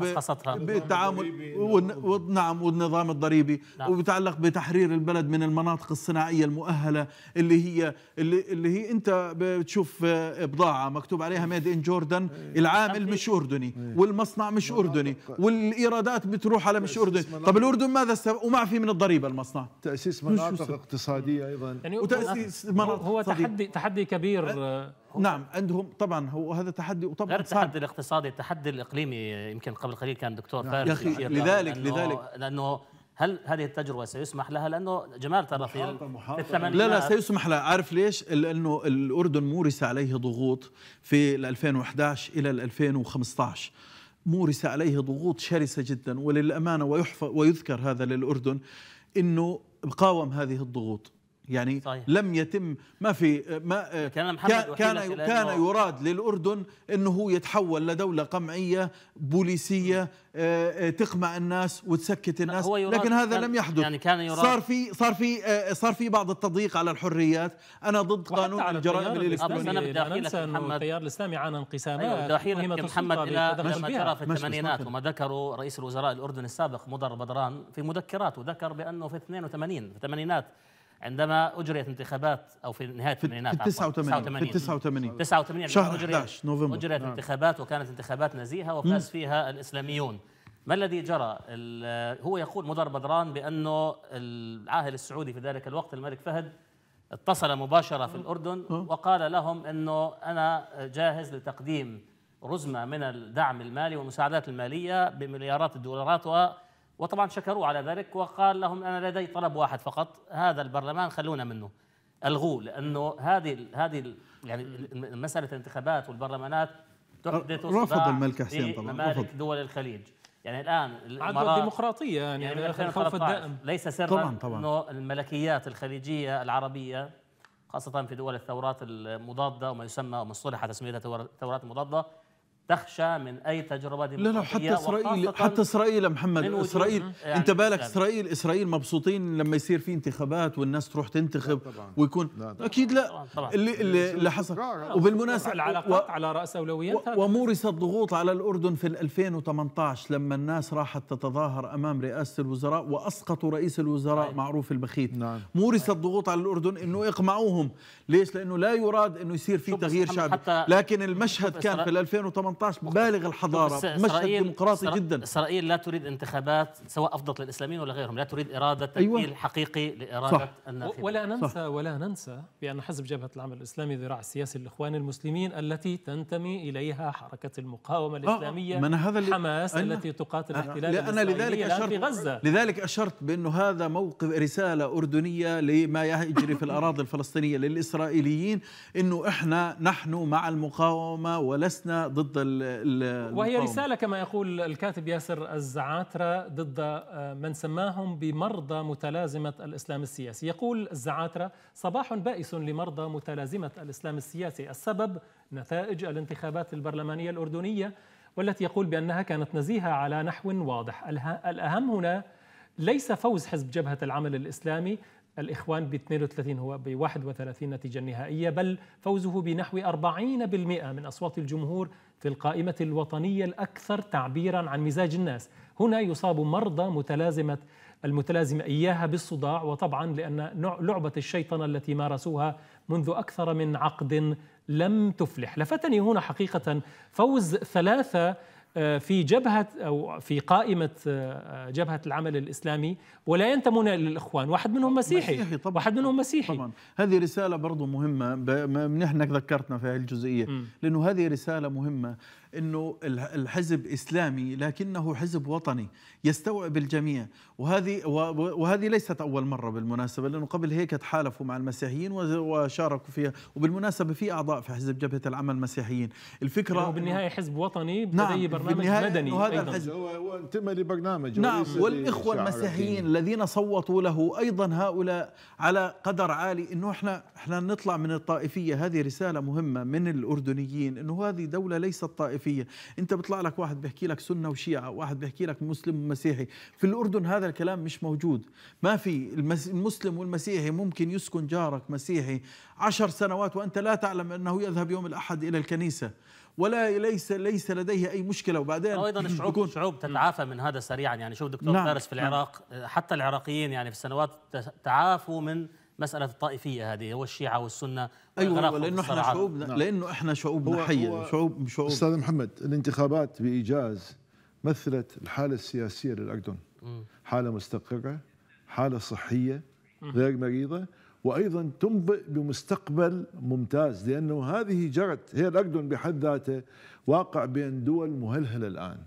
بالتعامل نعم. نعم والنظام الضريبي نعم. وبيتعلق بتحرير البلد من المناطق الصناعيه المؤهله اللي هي اللي, اللي هي انت بتشوف آه، بضاعه مكتوب عليها ميد ان جوردن العامل مش إيه؟ اردني إيه. والمصنع مش اردني والايرادات بتروح على مش إيه، اردني طب الاردن ماذا وما في فيه من الضريبه المصنع تاسيس مناطق اقتصاديه ايضا يعني وتاسيس مناطق هو تحدي تحدي كبير أه؟ آه، نعم عندهم طبعا هو هذا تحدي وطبعا غير التحدي الاقتصادي التحدي الاقليمي يمكن قبل قليل كان دكتور نعم. فارس يا اخي لذلك لأنه لذلك لانه هل هذه التجربه سيسمح لها لانه جمال ترى في الثمانينات لا لا سيسمح لها عارف ليش لانه الاردن مورس عليه ضغوط في 2011 الى 2015 مورس عليه ضغوط شرسة جدا وللأمانة ويحفظ ويذكر هذا للأردن أنه قاوم هذه الضغوط يعني صحيح. لم يتم ما في ما آه، كان محمد كان كان يراد للاردن انه هو يتحول لدوله قمعيه بوليسيه آه، آه، تقمع الناس وتسكت الناس لكن هذا لم يحدث يعني كان يراد صار في صار في صار في بعض التضييق على الحريات انا ضد قانون على الجرائم الالكترونيه انا بدي احكي محمد التيار الاسلامي عانى انقسامات ايوه بدي احكي لك محمد الى ما ترى في الثمانينات وما ذكره رئيس الوزراء الاردني السابق مضر بدران في مذكراته ذكر بانه في 82 في الثمانينات عندما اجريت انتخابات او في نهايه الثمانينات في 89 في 89 89 شهر 11 نوفمبر اجريت نعم. انتخابات وكانت انتخابات نزيهه وفاز فيها الاسلاميون ما الذي جرى؟ هو يقول مضر بدران بانه العاهل السعودي في ذلك الوقت الملك فهد اتصل مباشره في الاردن وقال لهم انه انا جاهز لتقديم رزمه من الدعم المالي والمساعدات الماليه بمليارات الدولارات و وطبعا شكروا على ذلك وقال لهم انا لدي طلب واحد فقط هذا البرلمان خلونا منه الغوه لانه هذه هذه يعني آه. مساله الانتخابات والبرلمانات تحدث آه، رفض الملك حسين طبعا ممالك رفض. دول الخليج يعني الان عدوى الديمقراطيه يعني, يعني الخوف الدائم ليس سرا طبعا طبعا انه الملكيات الخليجيه العربيه خاصه في دول الثورات المضاده وما يسمى ومصطلحه تسميتها ثورات المضاده تخشى من اي تجربه ديمقراطيه لا لا حتى اسرائيل حتى اسرائيل يا محمد اسرائيل يعني انت بالك يعني اسرائيل اسرائيل مبسوطين لما يصير في انتخابات والناس تروح تنتخب لا طبعاً ويكون لا طبعاً اكيد لا طبعاً طبعاً اللي اللي, اللي حصل وبالمناسبه العلاقات على راس اولوياتها ومورس الضغوط على الاردن في 2018 لما الناس راحت تتظاهر امام رئاسه الوزراء واسقطوا رئيس الوزراء طيب. معروف البخيت نعم. مورس طيب. الضغوط على الاردن انه اقمعوهم ليش لانه لا يراد انه يصير في تغيير شعبي لكن المشهد كان في 2018 باس بالغ الحضاره مشهد ديمقراطي جدا اسرائيل لا تريد انتخابات سواء افضت للاسلاميين ولا غيرهم لا تريد اراده تمثيل أيوة. حقيقي لاراده صح. ولا ننسى صح. ولا ننسى بان حزب جبهه العمل الاسلامي ذراع السياسي للاخوان المسلمين التي تنتمي اليها حركه المقاومه آه، الاسلاميه آه. هذا اللي حماس أنا التي تقاتل الاحتلال آه، أنا لذلك اشرت غزه لذلك اشرت بانه هذا موقف رساله اردنيه لما يجري في الاراضي الفلسطينيه للاسرائيليين انه احنا نحن مع المقاومه ولسنا ضد وهي رسالة كما يقول الكاتب ياسر الزعاترة ضد آه، من سماهم بمرضى متلازمة الإسلام السياسي يقول الزعاترة صباح بائس لمرضى متلازمة الإسلام السياسي السبب نتائج الانتخابات البرلمانية الأردنية والتي يقول بأنها كانت نزيهة على نحو واضح الأهم هنا ليس فوز حزب جبهة العمل الإسلامي الإخوان ب 32 هو ب 31 نتيجة نهائية بل فوزه بنحو 40% من أصوات الجمهور في القائمة الوطنية الأكثر تعبيرا عن مزاج الناس هنا يصاب مرضى متلازمة المتلازمة إياها بالصداع وطبعا لأن لعبة الشيطنة التي مارسوها منذ أكثر من عقد لم تفلح لفتني هنا حقيقة فوز ثلاثة آه، في جبهة أو في قائمة آه، آه، جبهة العمل الإسلامي ولا ينتمون للإخوان واحد منهم مسيحي, مسيحي طبعًا واحد منهم مسيحي طبعا هذه رسالة برضو مهمة إحناك ذكرتنا في هذه الجزئية لأنه هذه رسالة مهمة أنه الحزب إسلامي لكنه حزب وطني يستوعب الجميع وهذه وهذه ليست اول مره بالمناسبه لانه قبل هيك تحالفوا مع المسيحيين وشاركوا فيها وبالمناسبه في اعضاء في حزب جبهه العمل المسيحيين الفكره يعني بالنهايه حزب وطني نعم برنامج مدني وهذا هذا الحزب هو انتمى لبرنامج نعم والاخوه المسيحيين الذين صوتوا له ايضا هؤلاء على قدر عالي انه احنا احنا نطلع من الطائفيه هذه رساله مهمه من الاردنيين انه هذه دوله ليست طائفيه انت بيطلع لك واحد بيحكي لك سنه وشيعه واحد بيحكي لك مسلم ومسيحي في الاردن هذا هذا الكلام مش موجود ما في المسلم والمسيحي ممكن يسكن جارك مسيحي عشر سنوات وأنت لا تعلم أنه يذهب يوم الأحد إلى الكنيسة ولا ليس ليس لديه اي مشكله وبعدين ايضا الشعوب الشعوب تتعافى من هذا سريعا يعني شوف دكتور نعم. فارس في نعم. العراق نعم. حتى العراقيين يعني في السنوات تعافوا من مساله الطائفيه هذه هو الشيعه والسنه ايوه, أيوة، لانه احنا شعوبنا نعم. لانه احنا شعوب حيه شعوب شعوب استاذ محمد الانتخابات بايجاز مثلت الحاله السياسيه للاردن حاله مستقره حاله صحيه غير مريضه وايضا تنبئ بمستقبل ممتاز لانه هذه جرت هي الاردن بحد ذاته واقع بين دول مهلهله الان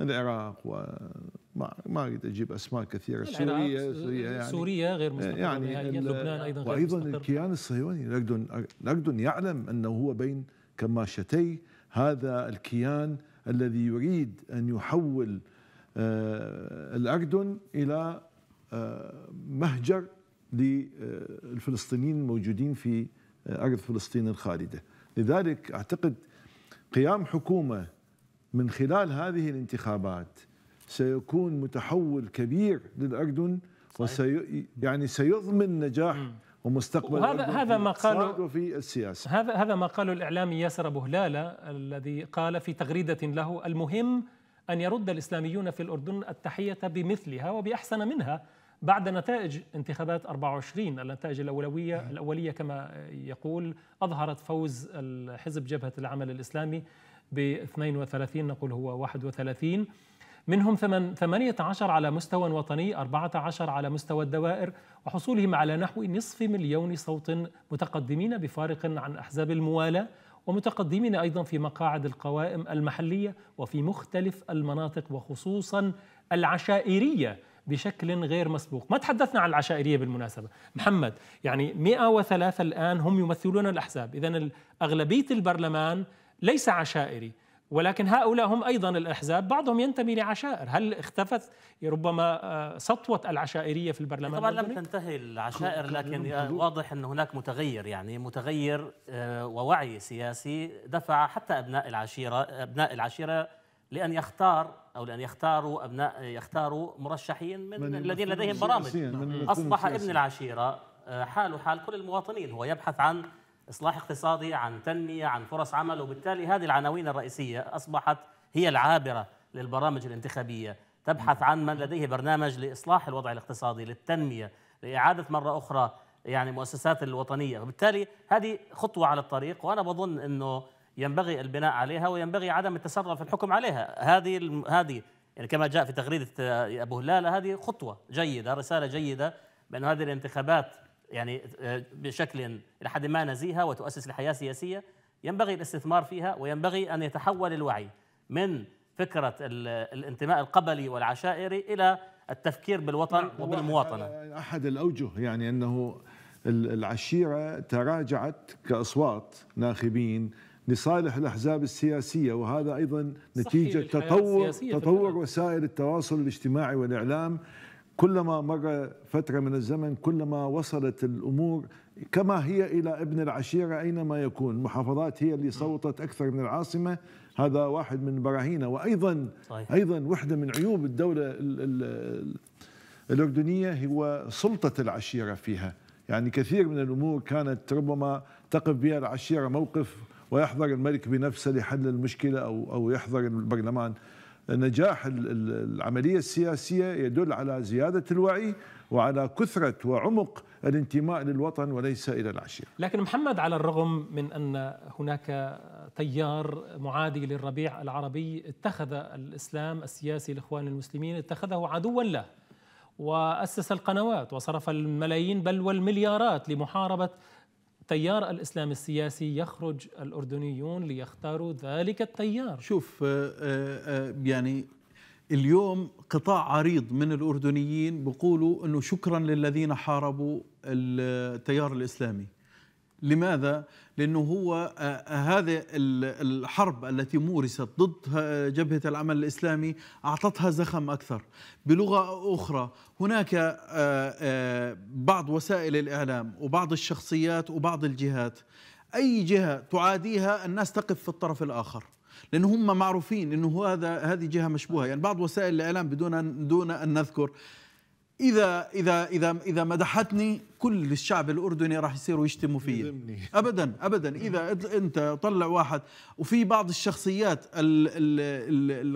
العراق وما ما اريد اجيب اسماء كثيره سوريا سوريا يعني سوريا غير مستقره يعني, يعني لبنان ايضا غير وايضا الكيان الصهيوني الاردن الاردن يعلم انه هو بين كماشتي هذا الكيان الذي يريد ان يحول آه، الأردن إلى آه، مهجر للفلسطينيين الموجودين في آه، أرض فلسطين الخالدة لذلك أعتقد قيام حكومة من خلال هذه الانتخابات سيكون متحول كبير للأردن وسي يعني سيضمن نجاح ومستقبل وهذا هذا ما قاله في السياسه هذا هذا ما قاله الاعلامي ياسر ابو هلاله الذي قال في تغريده له المهم أن يرد الإسلاميون في الأردن التحية بمثلها وبأحسن منها بعد نتائج انتخابات 24 النتائج الأولوية الأولية كما يقول أظهرت فوز الحزب جبهة العمل الإسلامي ب 32 نقول هو 31 منهم 18 على مستوى وطني 14 على مستوى الدوائر وحصولهم على نحو نصف مليون صوت متقدمين بفارق عن أحزاب الموالاة ومتقدمين أيضا في مقاعد القوائم المحلية وفي مختلف المناطق وخصوصا العشائرية بشكل غير مسبوق ما تحدثنا عن العشائرية بالمناسبة محمد يعني 103 الآن هم يمثلون الأحزاب إذا أغلبية البرلمان ليس عشائري ولكن هؤلاء هم أيضا الأحزاب بعضهم ينتمي لعشائر هل اختفت ربما آه، سطوة العشائرية في البرلمان طبعا لم تنتهي العشائر لكن واضح أن هناك متغير يعني متغير آه، ووعي سياسي دفع حتى أبناء العشيرة أبناء العشيرة لأن يختار أو لأن يختاروا أبناء يختاروا مرشحين من, من الذين لديهم برامج أصبح ابن العشيرة آه، حاله حال كل المواطنين هو يبحث عن إصلاح اقتصادي عن تنمية عن فرص عمل وبالتالي هذه العناوين الرئيسية أصبحت هي العابرة للبرامج الانتخابية تبحث عن من لديه برنامج لإصلاح الوضع الاقتصادي للتنمية لإعادة مرة أخرى يعني مؤسسات الوطنية وبالتالي هذه خطوة على الطريق وأنا بظن أنه ينبغي البناء عليها وينبغي عدم التسرع في الحكم عليها هذه هذه يعني كما جاء في تغريدة أبو هلالة هذه خطوة جيدة رسالة جيدة بأن هذه الانتخابات يعني آه، بشكل إلى حد ما نزيهة وتؤسس لحياة سياسية ينبغي الاستثمار فيها وينبغي أن يتحول الوعي من فكرة الانتماء القبلي والعشائري إلى التفكير بالوطن نعم، وبالمواطنة آه، أحد الأوجه يعني أنه العشيرة تراجعت كأصوات ناخبين لصالح الاحزاب السياسيه وهذا ايضا نتيجه تطور تطور وسائل التواصل الاجتماعي والاعلام كلما مر فترة من الزمن كلما وصلت الأمور كما هي إلى ابن العشيرة أينما يكون المحافظات هي اللي صوتت أكثر من العاصمة هذا واحد من براهينة وأيضا صحيح. أيضا واحدة من عيوب الدولة الأردنية هو سلطة العشيرة فيها يعني كثير من الأمور كانت ربما تقف بها العشيرة موقف ويحضر الملك بنفسه لحل المشكلة أو أو يحضر البرلمان نجاح العملية السياسية يدل على زيادة الوعي وعلى كثرة وعمق الانتماء للوطن وليس إلى العشيرة لكن محمد على الرغم من أن هناك تيار معادي للربيع العربي اتخذ الإسلام السياسي الإخوان المسلمين اتخذه عدوا له وأسس القنوات وصرف الملايين بل والمليارات لمحاربة التيار الاسلامي السياسي يخرج الأردنيون ليختاروا ذلك التيار شوف آه، آه، آه، يعني اليوم قطاع عريض من الأردنيين بيقولوا أنه شكرا للذين حاربوا التيار الإسلامي لماذا؟ لأنه هو آه، آه، هذه الحرب التي مورست ضد جبهة العمل الإسلامي أعطتها زخم أكثر بلغة أخرى هناك آه، بعض وسائل الإعلام وبعض الشخصيات وبعض الجهات أي جهة تعاديها الناس تقف في الطرف الآخر لان هم معروفين انه هذا هذه جهه مشبوهه يعني بعض وسائل الاعلام بدون ان دون ان نذكر اذا اذا اذا اذا مدحتني كل الشعب الاردني راح يصيروا يشتموا فيي <laughs> ابدا ابدا اذا انت طلع واحد وفي بعض الشخصيات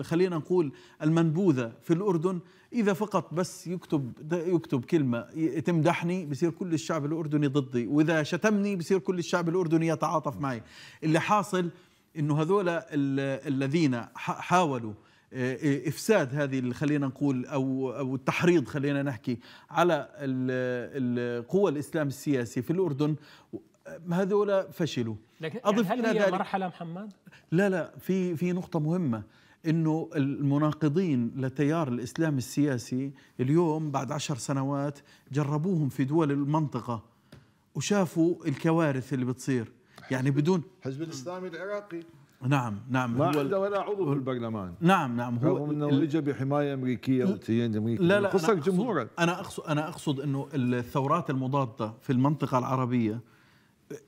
خلينا نقول المنبوذه في الاردن اذا فقط بس يكتب يكتب كلمه تمدحني بصير كل الشعب الاردني ضدي واذا شتمني بصير كل الشعب الاردني يتعاطف معي اللي حاصل انه هذول الذين حاولوا آه، آه، افساد هذه خلينا نقول او او التحريض خلينا نحكي على القوى الاسلام السياسي في الاردن آه، هذول فشلوا لكن يعني اضف يعني هل الى هي ذلك مرحله محمد لا لا في في نقطه مهمه انه المناقضين لتيار الاسلام السياسي اليوم بعد عشر سنوات جربوهم في دول المنطقه وشافوا الكوارث اللي بتصير يعني بدون حزب الاسلامي العراقي نعم نعم ما هو عنده ولا عضو في البرلمان نعم نعم هو رغم انه اجى بحمايه امريكيه وتيان امريكي لا لا خصك جمهورك انا اقصد انا اقصد انه الثورات المضاده في المنطقه العربيه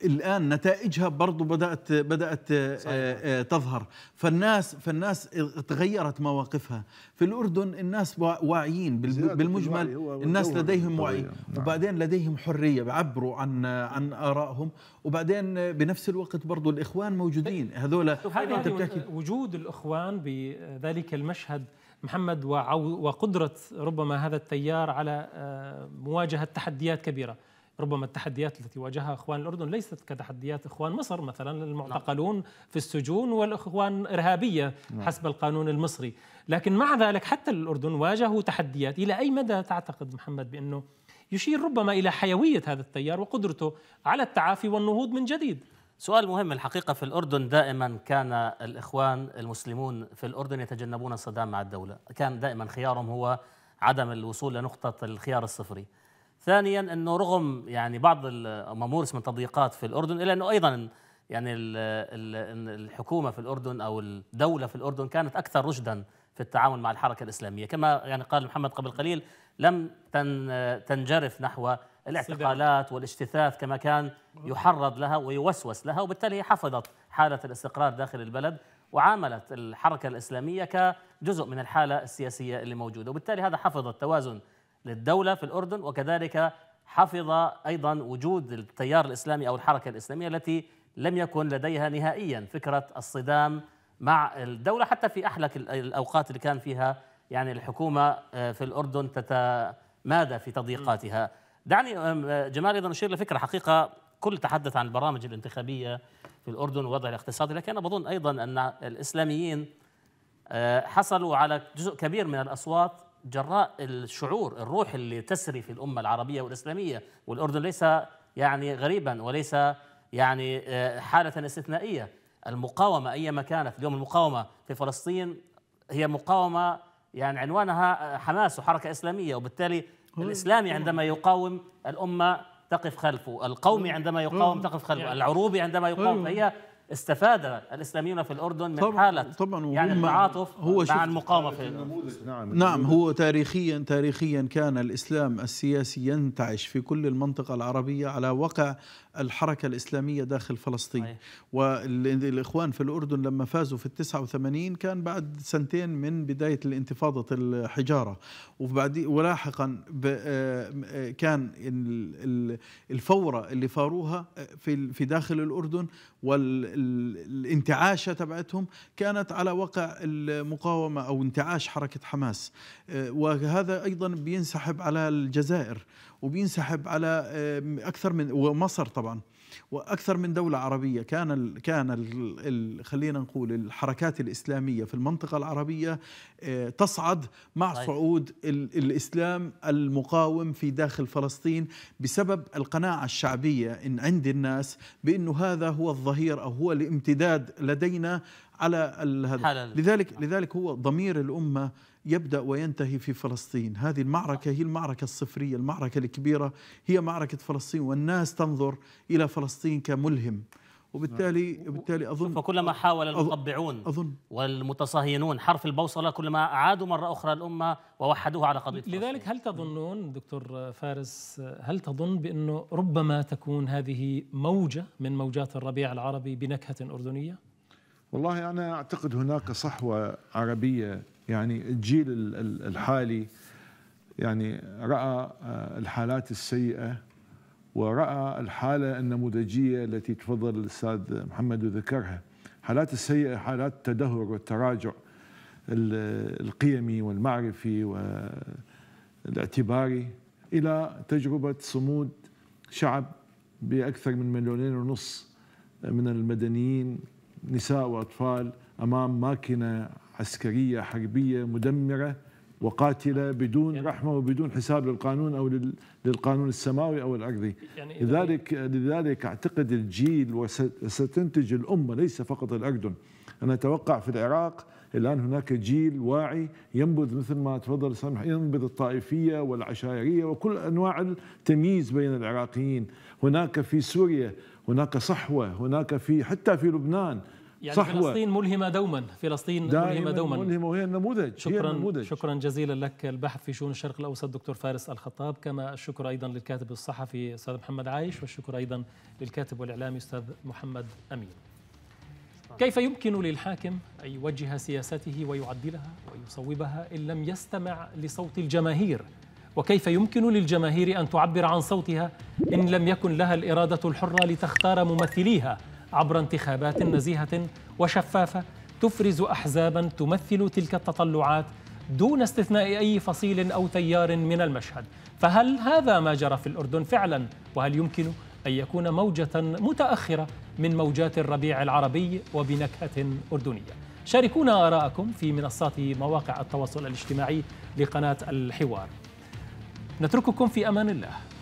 الان نتائجها برضو بدات بدات آه، صحيح. آه، تظهر فالناس فالناس تغيرت مواقفها في الاردن الناس واعيين بالمجمل الناس لديهم وعي نعم. وبعدين لديهم حريه بيعبروا عن عن ارائهم وبعدين بنفس الوقت برضو الاخوان موجودين طيب. هذول وجود الاخوان بذلك المشهد محمد وقدره ربما هذا التيار على آه، مواجهه تحديات كبيره ربما التحديات التي واجهها اخوان الاردن ليست كتحديات اخوان مصر مثلا المعتقلون نعم. في السجون والاخوان ارهابيه نعم. حسب القانون المصري، لكن مع ذلك حتى الاردن واجهوا تحديات، الى اي مدى تعتقد محمد بانه يشير ربما الى حيويه هذا التيار وقدرته على التعافي والنهوض من جديد؟ سؤال مهم الحقيقة في الأردن دائما كان الإخوان المسلمون في الأردن يتجنبون الصدام مع الدولة كان دائما خيارهم هو عدم الوصول لنقطة الخيار الصفري ثانيا انه رغم يعني بعض ممورس من تضييقات في الاردن الا انه ايضا يعني الحكومه في الاردن او الدوله في الاردن كانت اكثر رشدا في التعامل مع الحركه الاسلاميه كما يعني قال محمد قبل قليل لم تنجرف نحو الاعتقالات والاجتثاث كما كان يحرض لها ويوسوس لها وبالتالي حفظت حاله الاستقرار داخل البلد وعاملت الحركه الاسلاميه كجزء من الحاله السياسيه اللي موجوده وبالتالي هذا حفظ التوازن للدولة في الأردن وكذلك حفظ أيضا وجود التيار الإسلامي أو الحركة الإسلامية التي لم يكن لديها نهائيا فكرة الصدام مع الدولة حتى في أحلك الأوقات اللي كان فيها يعني الحكومة آه، في الأردن تتمادى في تضييقاتها دعني آه، جمال أيضا أشير لفكرة حقيقة كل تحدث عن البرامج الانتخابية في الأردن ووضع الاقتصادي لكن أنا بظن أيضا أن الإسلاميين آه، حصلوا على جزء كبير من الأصوات جراء الشعور الروح اللي تسري في الامه العربيه والاسلاميه والاردن ليس يعني غريبا وليس يعني آه، حاله استثنائيه المقاومه ايما كانت اليوم المقاومه في فلسطين هي مقاومه يعني عنوانها آه، حماس وحركه اسلاميه وبالتالي الاسلامي عندما يقاوم الامه تقف خلفه القومي عندما يقاوم تقف خلفه يعني العروبي عندما يقاوم فهي استفاد الاسلاميون في الاردن من طبعًا حاله طبعا يعني التعاطف هو مع المقاومه في نعم، النموذج نعم نعم هو تاريخيا تاريخيا كان الاسلام السياسي ينتعش في كل المنطقه العربيه على وقع الحركة الإسلامية داخل فلسطين أيه. والإخوان في الأردن لما فازوا في التسعة وثمانين كان بعد سنتين من بداية الانتفاضة الحجارة وبعد ولاحقا آه، كان الفورة اللي فاروها في في داخل الأردن والانتعاشة تبعتهم كانت على وقع المقاومة أو انتعاش حركة حماس آه، وهذا أيضا بينسحب على الجزائر وبينسحب على آه، اكثر من ومصر طبعا واكثر من دوله عربيه كان الـ كان الـ خلينا نقول الحركات الاسلاميه في المنطقه العربيه آه، تصعد مع صعود الاسلام المقاوم في داخل فلسطين بسبب القناعه الشعبيه ان عند الناس بانه هذا هو الظهير او هو الامتداد لدينا على هذا لذلك لذلك هو ضمير الامه يبدأ وينتهي في فلسطين هذه المعركة هي المعركة الصفرية المعركة الكبيرة هي معركة فلسطين والناس تنظر إلى فلسطين كملهم وبالتالي نعم. وبالتالي اظن فكلما حاول المطبعون أظن والمتصهينون حرف البوصله كلما اعادوا مره اخرى الامه ووحدوها على قضيه لذلك هل نعم. تظنون دكتور فارس هل تظن بانه ربما تكون هذه موجه من موجات الربيع العربي بنكهه اردنيه؟ والله انا اعتقد هناك صحوه عربيه يعني الجيل الحالي يعني راى آه، الحالات السيئه وراى الحاله النموذجيه التي تفضل الاستاذ محمد وذكرها حالات السيئه حالات التدهور والتراجع القيمي والمعرفي والاعتباري الى تجربه صمود شعب باكثر من مليونين ونص من المدنيين نساء واطفال امام ماكينه عسكريه حربيه مدمره وقاتله بدون يعني رحمه وبدون حساب للقانون او للقانون السماوي او الارضي يعني لذلك لذلك اعتقد الجيل وستنتج الامه ليس فقط الاردن انا اتوقع في العراق الان هناك جيل واعي ينبذ مثل ما تفضل سامح ينبذ الطائفيه والعشائريه وكل انواع التمييز بين العراقيين هناك في سوريا هناك صحوه هناك في حتى في لبنان يعني صح فلسطين ملهمة دوما فلسطين ملهمة دوما ملهمة وهي النموذج شكرا هي النموذج. شكرا جزيلا لك الباحث في شؤون الشرق الأوسط دكتور فارس الخطاب كما الشكر أيضا للكاتب الصحفي أستاذ محمد عايش والشكر أيضا للكاتب والإعلامي أستاذ محمد أمين كيف يمكن للحاكم أن يوجه سياسته ويعدلها ويصوبها إن لم يستمع لصوت الجماهير وكيف يمكن للجماهير أن تعبر عن صوتها إن لم يكن لها الإرادة الحرة لتختار ممثليها عبر انتخابات نزيهة وشفافة تفرز أحزابا تمثل تلك التطلعات دون استثناء أي فصيل أو تيار من المشهد فهل هذا ما جرى في الأردن فعلا وهل يمكن أن يكون موجة متأخرة من موجات الربيع العربي وبنكهة أردنية شاركونا آراءكم في منصات مواقع التواصل الاجتماعي لقناة الحوار نترككم في أمان الله